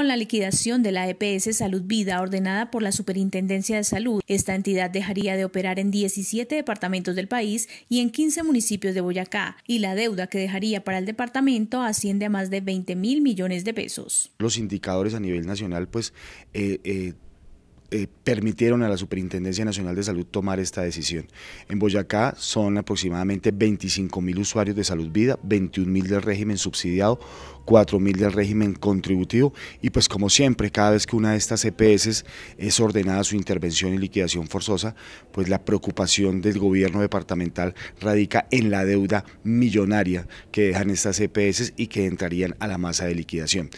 con la liquidación de la EPS Salud Vida ordenada por la Superintendencia de Salud, esta entidad dejaría de operar en 17 departamentos del país y en 15 municipios de Boyacá, y la deuda que dejaría para el departamento asciende a más de 20 mil millones de pesos. Los indicadores a nivel nacional, pues, eh, eh eh, permitieron a la Superintendencia Nacional de Salud tomar esta decisión. En Boyacá son aproximadamente 25 mil usuarios de Salud Vida, 21 mil del régimen subsidiado, 4 mil del régimen contributivo y pues como siempre, cada vez que una de estas EPS es ordenada su intervención y liquidación forzosa, pues la preocupación del gobierno departamental radica en la deuda millonaria que dejan estas EPS y que entrarían a la masa de liquidación.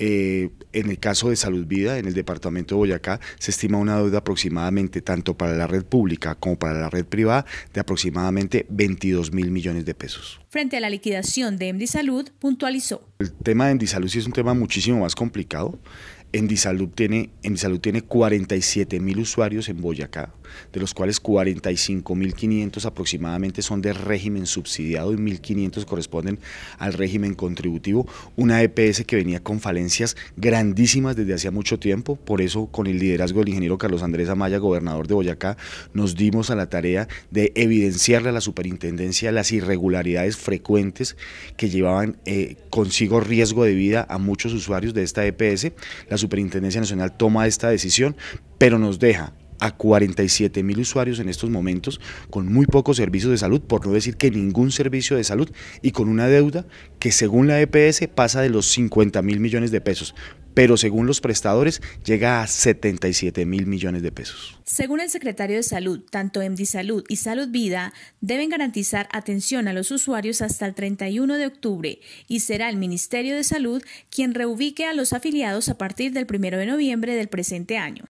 Eh, en el caso de Salud Vida, en el departamento de Boyacá, se se estima una deuda aproximadamente tanto para la red pública como para la red privada de aproximadamente 22 mil millones de pesos. Frente a la liquidación de Emdi Salud, puntualizó. El tema de Emdi Salud sí es un tema muchísimo más complicado. Endisalud tiene, tiene 47 mil usuarios en Boyacá, de los cuales 45 mil 500 aproximadamente son de régimen subsidiado y 1.500 corresponden al régimen contributivo. Una EPS que venía con falencias grandísimas desde hacía mucho tiempo, por eso con el liderazgo del ingeniero Carlos Andrés Amaya, gobernador de Boyacá, nos dimos a la tarea de evidenciarle a la superintendencia las irregularidades frecuentes que llevaban eh, consigo riesgo de vida a muchos usuarios de esta EPS. Superintendencia Nacional toma esta decisión, pero nos deja a 47 mil usuarios en estos momentos, con muy pocos servicios de salud, por no decir que ningún servicio de salud, y con una deuda que según la EPS pasa de los 50 mil millones de pesos, pero según los prestadores llega a 77 mil millones de pesos. Según el secretario de Salud, tanto MD Salud y Salud Vida deben garantizar atención a los usuarios hasta el 31 de octubre y será el Ministerio de Salud quien reubique a los afiliados a partir del 1 de noviembre del presente año.